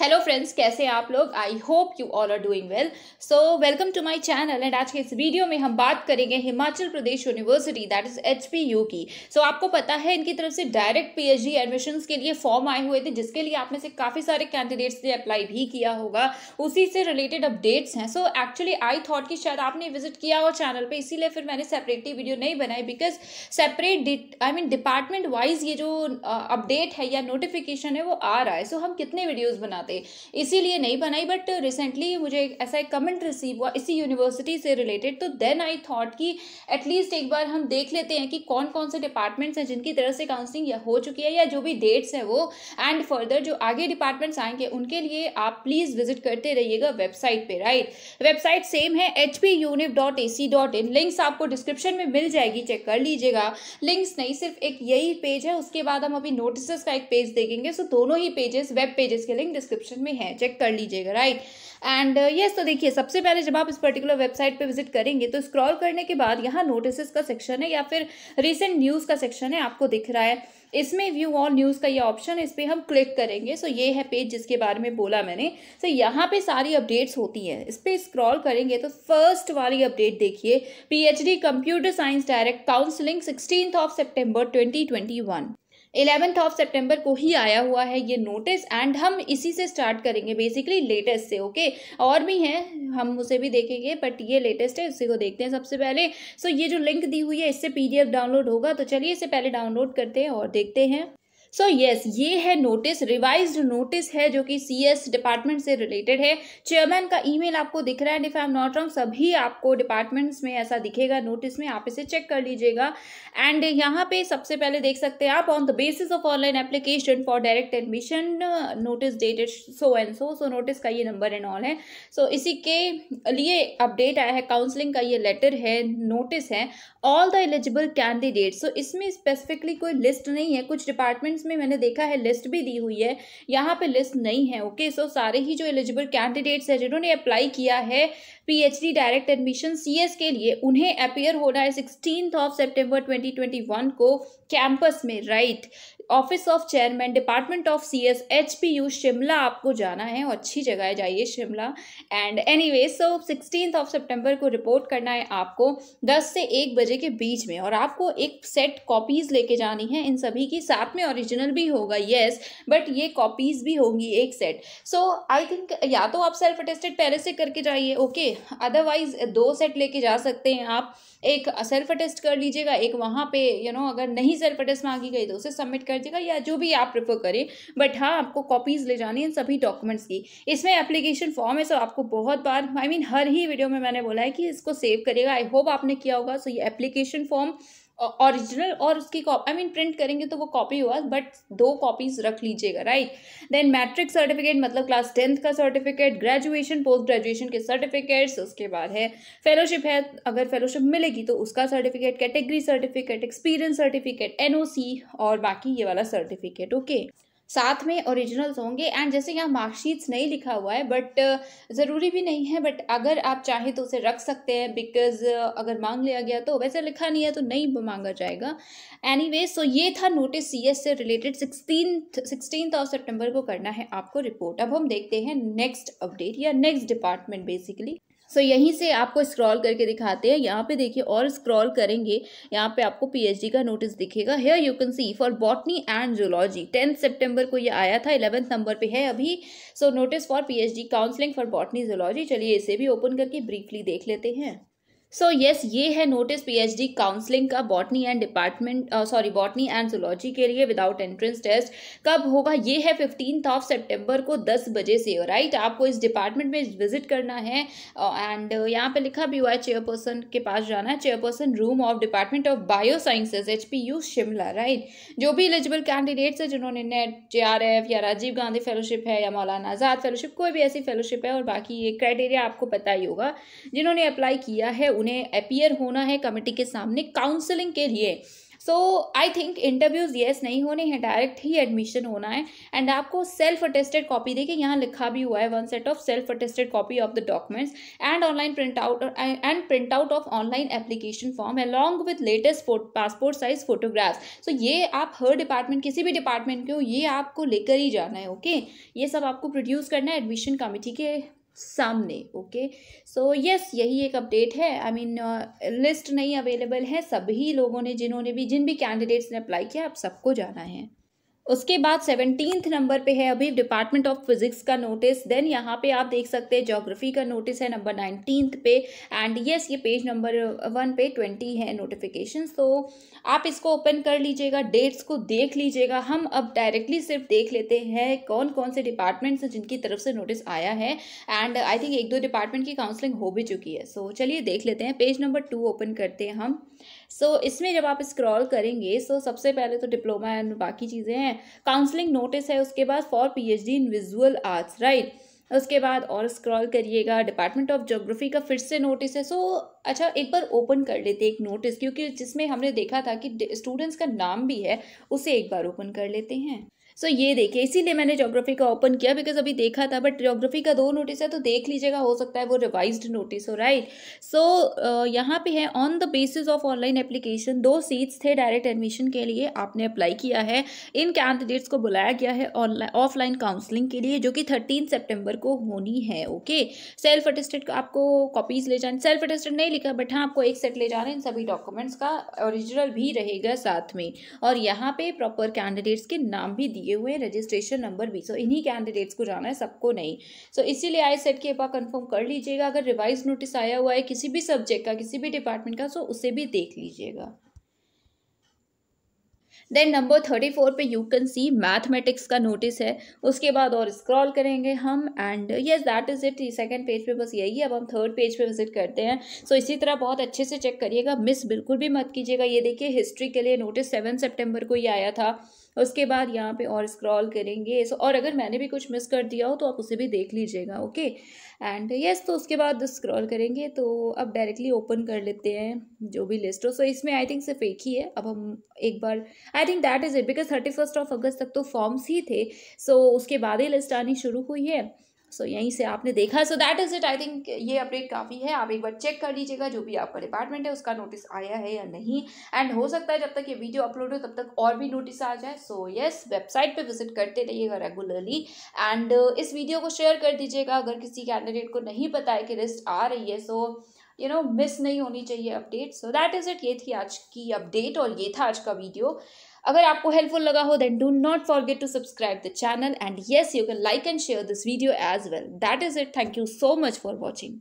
Hello friends कैसे हैं आप लोग I hope you all are doing well so welcome to my channel and आज के इस वीडियो में हम बात करेंगे Himachal Pradesh university that is H की सो so, आपको पता है इनकी तरफ से डायरेक्ट पीएचडी एडमिशंस के लिए फॉर्म आए हुए थे जिसके लिए आप में से काफ़ी सारे कैंडिडेट्स ने अप्लाई भी किया होगा उसी से रिलेटेड अपडेट्स हैं सो एक्चुअली आई थॉट कि शायद आपने विजिट किया हो चैनल पर इसीलिए फिर मैंने सेपरेटली वीडियो नहीं बनाई because separate I mean department wise ये जो अपडेट uh, है या नोटिफिकेशन है वो आ रहा है सो so, हम कितने वीडियोज़ बनाते चाहते इसीलिए नहीं बनाई बट रिसेंटली मुझे ऐसा एक कमेंट रिसीव हुआ इसी यूनिवर्सिटी से रिलेटेड तो देन आई थॉट कि एटलीस्ट एक बार हम देख लेते हैं कि कौन कौन से डिपार्टमेंट्स हैं जिनकी तरफ से काउंसलिंग हो चुकी है या जो भी डेट्स हैं वो एंड फर्दर जो आगे डिपार्टमेंट्स आएंगे उनके लिए आप प्लीज़ विजिट करते रहिएगा वेबसाइट पर राइट वेबसाइट सेम है H univ dot A C dot in links आपको डिस्क्रिप्शन में मिल जाएगी चेक कर लीजिएगा लिंक्स नहीं सिर्फ एक यही पेज है उसके बाद हम अभी नोटिस का एक पेज देखेंगे सो दोनों ही पेजेस वेब पेजेस के लिंक डिस्क्रिप्शन डिस्क्रिप्शन में है चेक कर लीजिएगा राइट एंड यस तो देखिए सबसे पहले जब आप इस पर्टिकुलर वेबसाइट पे विजिट करेंगे तो स्क्रॉल करने के बाद यहाँ नोटिस का सेक्शन है या फिर रिसेंट न्यूज़ का सेक्शन है आपको दिख रहा है इसमें व्यू ऑल न्यूज़ का ये ऑप्शन है इस पर हम क्लिक करेंगे सो so, ये है पेज जिसके बारे में बोला मैंने सो so, यहाँ पे सारी अपडेट्स होती हैं इस पर स्क्रॉल करेंगे तो फर्स्ट वाली अपडेट देखिए PhD computer science direct counselling sixteen of September twenty eleventh of September को ही आया हुआ है ये नोटिस एंड हम इसी से स्टार्ट करेंगे बेसिकली लेटेस्ट से ओके और भी हैं हम उसे भी देखेंगे बट ये लेटेस्ट है उसी को देखते हैं सबसे पहले सो so, ये जो लिंक दी हुई है इससे पीडीएफ डाउनलोड होगा तो चलिए इसे पहले डाउनलोड करते हैं और देखते हैं सो so, यस yes, ये है नोटिस रिवाइज्ड नोटिस है जो कि सीएस डिपार्टमेंट से रिलेटेड है चेयरमैन का ईमेल आपको दिख रहा है if I am not wrong सभी आपको डिपार्टमेंट्स में ऐसा दिखेगा नोटिस में आप इसे चेक कर लीजिएगा एंड यहाँ पे सबसे पहले देख सकते हैं आप on the basis of online application for direct admission notice dated so and so so notice का ये नंबर एंड ऑल है सो so, इसी के लिए अपडेट आया है काउंसलिंग का ये लेटर है नोटिस है all the eligible candidate so इसमें स्पेसिफिकली कोई लिस्ट नहीं है कुछ डिपार्टमेंट गवर्नमेंट्स में मैंने देखा है लिस्ट भी दी हुई है यहाँ पे लिस्ट नहीं है ओके okay? सो so, सारे ही जो एलिजिबल कैंडिडेट्स हैं जिन्होंने अप्लाई किया है पीएचडी डायरेक्ट एडमिशन सीएस के लिए उन्हें अपेयर होना है सिक्सटीन ऑफ सेप्टेम्बर ट्वेंटी को कैंपस में right office of chairman department of C S H P U Shimla आपको जाना है और अच्छी जगह जाइए Shimla and anyway so sixteen of September को रिपोर्ट करना है आपको दस से एक बजे के बीच में और आपको एक सेट कॉपीज़ लेके जानी है इन सभी की साथ में ओरिजिनल भी होगा येस बट ये कॉपीज़ भी होंगी एक सेट सो आई थिंक या तो आप सेल्फ अटेस्टेड पहले से करके जाइए ओके अदरवाइज दो सेट लेके जा सकते हैं आप एक सेल्फ अटेस्ट कर लीजिएगा एक वहाँ पे यू you नो know, अगर नहीं सेल्फ अटेस्ट मांगी गई तो उसे सबमिट कर दीजिएगा या जो भी आप प्रेफर करें बट हाँ आपको कॉपीज़ ले जानी है सभी डॉक्यूमेंट्स की इसमें एप्लीकेशन फॉर्म है सो आपको बहुत बार आई I मीन mean, हर ही वीडियो में मैंने बोला है कि इसको सेव करेगा आई होप आपने किया होगा सो so, ये एप्लीकेशन फॉर्म ओरिजिनल और उसकी कॉपी आई मीन प्रिंट करेंगे तो वो कॉपी हुआ बट दो कॉपीज रख लीजिएगा राइट देन मैट्रिक सर्टिफिकेट मतलब क्लास टेंथ का सर्टिफिकेट ग्रेजुएशन पोस्ट ग्रेजुएशन के सर्टिफिकेट्स उसके बाद है फेलोशिप है अगर फेलोशिप मिलेगी तो उसका certificate category certificate experience certificate NOC और बाकी ये वाला सर्टिफिकेट ओके okay? साथ में ओरिजिनल्स होंगे एंड जैसे यहाँ मार्कशीट्स नहीं लिखा हुआ है बट uh, ज़रूरी भी नहीं है बट अगर आप चाहें तो उसे रख सकते हैं बिकॉज uh, अगर मांग लिया गया तो वैसे लिखा नहीं है तो नहीं मांगा जाएगा एनी वे सो ये था नोटिस सी एस से related sixteen sixteen of September को करना है आपको रिपोर्ट अब हम देखते हैं नेक्स्ट अपडेट या next department basically so so, यहीं से आपको स्क्रॉल करके दिखाते हैं यहाँ पे देखिए और स्क्रॉल करेंगे यहाँ पे आपको पीएचडी का नोटिस दिखेगा here you can see for botany and zoology tenth सितंबर को ये आया था इलेवेंथ नंबर पे है अभी so notice for PhD counselling for botany zoology चलिए इसे भी ओपन करके ब्रीफली देख लेते हैं सो so, यस yes, ये है नोटिस पीएचडी काउंसलिंग का botany and department sorry botany and zoology के लिए विदाउट एंट्रेंस टेस्ट कब होगा ये है फिफ्टीन ऑफ सेप्टेम्बर को दस बजे से राइट right? आपको इस डिपार्टमेंट में विजिट करना है एंड uh, uh, यहाँ पे लिखा भी हुआ है चेयरपर्सन के पास जाना है chairperson room of department of bio sciences H Shimla right जो भी एलिजिबल कैंडिडेट्स हैं जिन्होंने नेट जे या राजीव गांधी फेलोशिप है या मौलाना आज़ाद फेलोशिप कोई भी ऐसी फेलोशिप है और बाकी ये क्राइटेरिया आपको पता ही होगा जिन्होंने अप्लाई किया है उन्हें अपियर होना है कमेटी के सामने काउंसलिंग के लिए so I think interviews yes नहीं होने हैं डायरेक्ट ही एडमिशन होना है एंड आपको सेल्फ अटेस्टेड कॉपी देखिए यहाँ लिखा भी हुआ है one set of self attested copy of the documents and online print out and print out of online application form along with latest passport size photographs so ये आप हर department किसी भी डिपार्टमेंट के हो ये आपको लेकर ही जाना है ओके okay? ये सब आपको प्रोड्यूस करना है एडमिशन कमेटी के सामने ओके सो यस यही एक अपडेट है आई मीन लिस्ट नहीं अवेलेबल है सभी लोगों ने जिन्होंने भी जिन भी कैंडिडेट्स ने अप्लाई किया आप सबको जाना है उसके बाद सेवनटीन नंबर पे है अभी डिपार्टमेंट ऑफ फिजिक्स का नोटिस देन यहाँ पे आप देख सकते हैं जोग्राफी का नोटिस है नंबर नाइनटीन पे एंड यस ये पेज नंबर वन पे ट्वेंटी है नोटिफिकेशन तो आप इसको ओपन कर लीजिएगा डेट्स को देख लीजिएगा हम अब डायरेक्टली सिर्फ देख लेते हैं कौन कौन से डिपार्टमेंट्स हैं जिनकी तरफ से नोटिस आया है एंड आई थिंक एक दो डिपार्टमेंट की काउंसलिंग हो भी चुकी है सो so, चलिए देख लेते हैं पेज नंबर टू ओपन करते हैं हम सो so, इसमें जब आप स्क्रॉल करेंगे सो so, सबसे पहले तो डिप्लोमा एंड बाकी चीज़ें हैं काउंसलिंग नोटिस है उसके बाद for PhD in visual arts right उसके बाद और स्क्रॉल करिएगा डिपार्टमेंट ऑफ जोग्राफी का फिर से नोटिस है सो so, अच्छा एक बार ओपन कर लेते एक नोटिस क्योंकि जिसमें हमने देखा था कि स्टूडेंट्स का नाम भी है उसे एक बार ओपन कर लेते हैं सो so, ये देखिए इसीलिए मैंने जोग्राफी का ओपन किया बिकॉज अभी देखा था बट जोग्राफी का दो नोटिस है तो देख लीजिएगा हो सकता है वो रिवाइज नोटिस हो राइट सो यहाँ पे है on the basis of online application दो सीट्स थे डायरेक्ट एडमिशन के लिए आपने अप्लाई किया है इन कैंडिडेट्स को बुलाया गया है ऑनलाइन ऑफलाइन काउंसलिंग के लिए जो कि थर्टीन सेप्टेम्बर को होनी है ओके सेल्फ अटेस्टेड आपको कॉपीज ले जानी सेल्फ अटेस्टेड नहीं लिखा बट हाँ आपको एक सेट ले जाना है इन सभी डॉक्यूमेंट्स का ओरिजिनल भी रहेगा साथ में और यहाँ पे प्रॉपर कैंडिडेट्स के नाम भी दिए दिए हुए हैं रजिस्ट्रेशन नंबर भी सो so, इन्हीं कैंडिडेट्स को जाना है सबको नहीं सो so, इसीलिए आई सेट की आप कन्फर्म कर लीजिएगा अगर रिवाइज नोटिस आया हुआ है किसी भी सब्जेक्ट का किसी भी डिपार्टमेंट का सो so उसे भी देख लीजिएगा देन नंबर थर्टी फोर पे यू कैन सी मैथमेटिक्स का नोटिस है उसके बाद और स्क्रॉल करेंगे हम and yes that is it second page पे बस यही है अब हम थर्ड पेज पे विजिट करते हैं सो so, इसी तरह बहुत अच्छे से चेक करिएगा मिस बिल्कुल भी मत कीजिएगा ये देखिए हिस्ट्री के लिए नोटिस सेवन सेप्टेम्बर को ही आया था उसके बाद यहाँ पे और स्क्रॉल करेंगे सो और अगर मैंने भी कुछ मिस कर दिया हो तो आप उसे भी देख लीजिएगा ओके एंड येस तो उसके बाद स्क्रॉल करेंगे तो अब डायरेक्टली ओपन कर लेते हैं जो भी लिस्ट हो सो so, इसमें आई थिंक सिर्फ एक ही है अब हम एक बार I think that is it because thirty first of अगस्त तक तो फॉर्म्स ही थे सो so, उसके बाद ही लिस्ट आनी शुरू हुई है सो so, यहीं से आपने देखा so that is it I think ये अपडेट काफ़ी है आप एक बार चेक कर लीजिएगा जो भी आपका डिपार्टमेंट है उसका नोटिस आया है या नहीं एंड हो सकता है जब तक ये वीडियो अपलोड हो तब तक और भी नोटिस आ जाए सो यस वेबसाइट पे विजिट करते रहिएगा रेगुलरली एंड uh, इस वीडियो को शेयर कर दीजिएगा अगर किसी कैंडिडेट को नहीं पता है कि लिस्ट आ रही है सो यू नो मिस नहीं होनी चाहिए update so that is it ये थी आज की अपडेट और ये था आज का वीडियो अगर आपको हेल्पफुल लगा हो then do not forget to subscribe the channel and yes you can like and share this video as well that is it thank you so much for watching